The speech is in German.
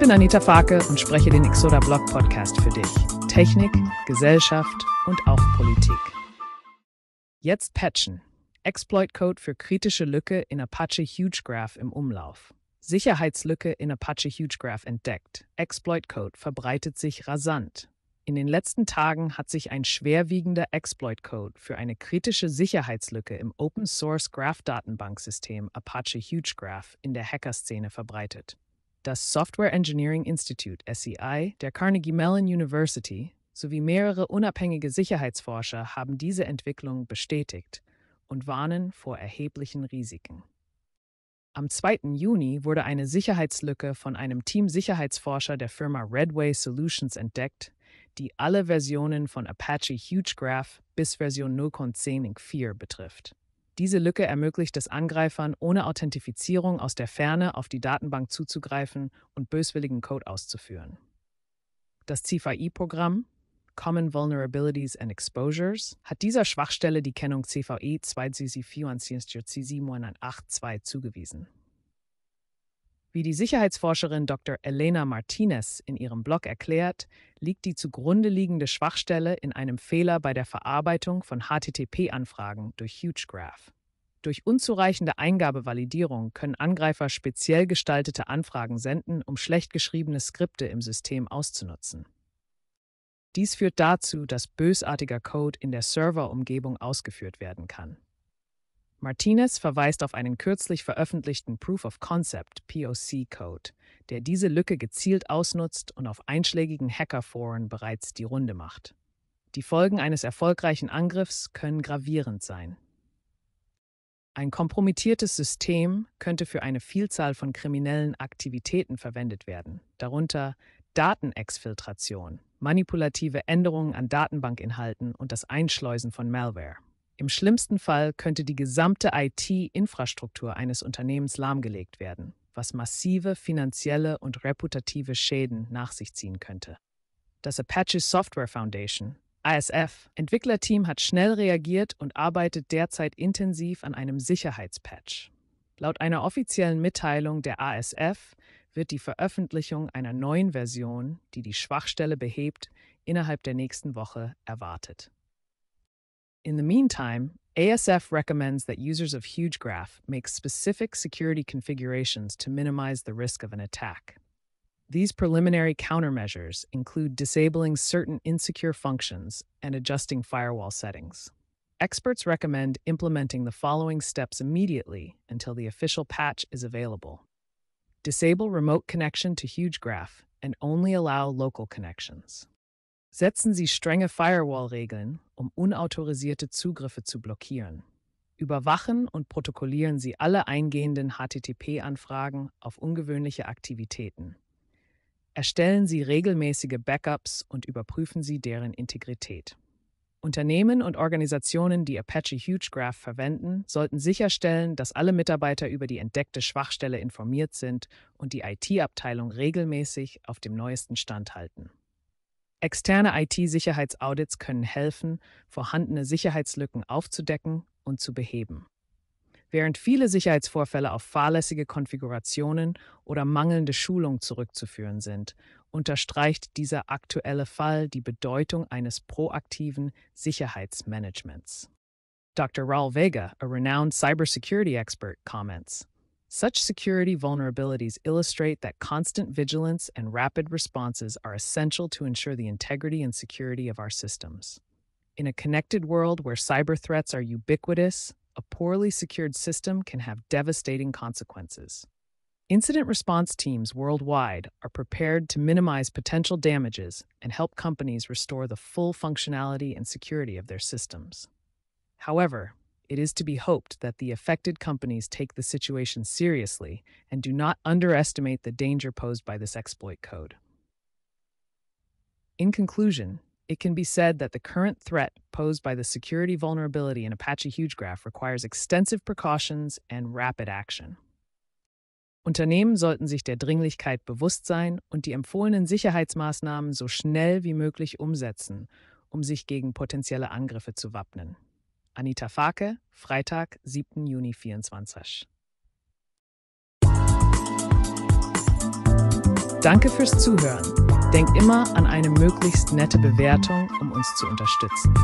bin Anita Farke und spreche den Exoda Blog Podcast für dich. Technik, Gesellschaft und auch Politik. Jetzt patchen. Exploit Code für kritische Lücke in Apache Huge Graph im Umlauf. Sicherheitslücke in Apache Huge Graph entdeckt. Exploit Code verbreitet sich rasant. In den letzten Tagen hat sich ein schwerwiegender Exploit Code für eine kritische Sicherheitslücke im Open Source Graph Datenbanksystem Apache Huge Graph in der Hackerszene verbreitet das Software Engineering Institute SEI der Carnegie Mellon University sowie mehrere unabhängige Sicherheitsforscher haben diese Entwicklung bestätigt und warnen vor erheblichen Risiken. Am 2. Juni wurde eine Sicherheitslücke von einem Team Sicherheitsforscher der Firma Redway Solutions entdeckt, die alle Versionen von Apache Huge Graph bis Version 0.10.4 betrifft. Diese Lücke ermöglicht es Angreifern, ohne Authentifizierung aus der Ferne auf die Datenbank zuzugreifen und böswilligen Code auszuführen. Das CVI-Programm Common Vulnerabilities and Exposures hat dieser Schwachstelle die Kennung CVE 2 cc 24 CSGC 1982 zugewiesen. Wie die Sicherheitsforscherin Dr. Elena Martinez in ihrem Blog erklärt, liegt die zugrunde liegende Schwachstelle in einem Fehler bei der Verarbeitung von HTTP-Anfragen durch HugeGraph. Durch unzureichende Eingabevalidierung können Angreifer speziell gestaltete Anfragen senden, um schlecht geschriebene Skripte im System auszunutzen. Dies führt dazu, dass bösartiger Code in der Serverumgebung ausgeführt werden kann. Martinez verweist auf einen kürzlich veröffentlichten Proof of Concept POC-Code, der diese Lücke gezielt ausnutzt und auf einschlägigen Hackerforen bereits die Runde macht. Die Folgen eines erfolgreichen Angriffs können gravierend sein. Ein kompromittiertes System könnte für eine Vielzahl von kriminellen Aktivitäten verwendet werden, darunter Datenexfiltration, manipulative Änderungen an Datenbankinhalten und das Einschleusen von Malware. Im schlimmsten Fall könnte die gesamte IT-Infrastruktur eines Unternehmens lahmgelegt werden, was massive finanzielle und reputative Schäden nach sich ziehen könnte. Das Apache Software Foundation, ASF, Entwicklerteam hat schnell reagiert und arbeitet derzeit intensiv an einem Sicherheitspatch. Laut einer offiziellen Mitteilung der ASF wird die Veröffentlichung einer neuen Version, die die Schwachstelle behebt, innerhalb der nächsten Woche erwartet. In the meantime, ASF recommends that users of HugeGraph make specific security configurations to minimize the risk of an attack. These preliminary countermeasures include disabling certain insecure functions and adjusting firewall settings. Experts recommend implementing the following steps immediately until the official patch is available. Disable remote connection to HugeGraph and only allow local connections. Setzen Sie strenge Firewall-Regeln, um unautorisierte Zugriffe zu blockieren. Überwachen und protokollieren Sie alle eingehenden HTTP-Anfragen auf ungewöhnliche Aktivitäten. Erstellen Sie regelmäßige Backups und überprüfen Sie deren Integrität. Unternehmen und Organisationen, die Apache HugeGraph verwenden, sollten sicherstellen, dass alle Mitarbeiter über die entdeckte Schwachstelle informiert sind und die IT-Abteilung regelmäßig auf dem neuesten Stand halten. Externe IT-Sicherheitsaudits können helfen, vorhandene Sicherheitslücken aufzudecken und zu beheben. Während viele Sicherheitsvorfälle auf fahrlässige Konfigurationen oder mangelnde Schulung zurückzuführen sind, unterstreicht dieser aktuelle Fall die Bedeutung eines proaktiven Sicherheitsmanagements. Dr. Raul Vega, a renowned cybersecurity expert, comments Such security vulnerabilities illustrate that constant vigilance and rapid responses are essential to ensure the integrity and security of our systems. In a connected world where cyber threats are ubiquitous, a poorly secured system can have devastating consequences. Incident response teams worldwide are prepared to minimize potential damages and help companies restore the full functionality and security of their systems. However, it is to be hoped that the affected companies take the situation seriously and do not underestimate the danger posed by this exploit code. In conclusion, it can be said that the current threat posed by the security vulnerability in Apache HugeGraph requires extensive precautions and rapid action. Unternehmen sollten sich der Dringlichkeit bewusst sein und die empfohlenen Sicherheitsmaßnahmen so schnell wie möglich umsetzen, um sich gegen potenzielle Angriffe zu wappnen. Anita Farke, Freitag, 7. Juni 24. Danke fürs Zuhören. Denk immer an eine möglichst nette Bewertung, um uns zu unterstützen.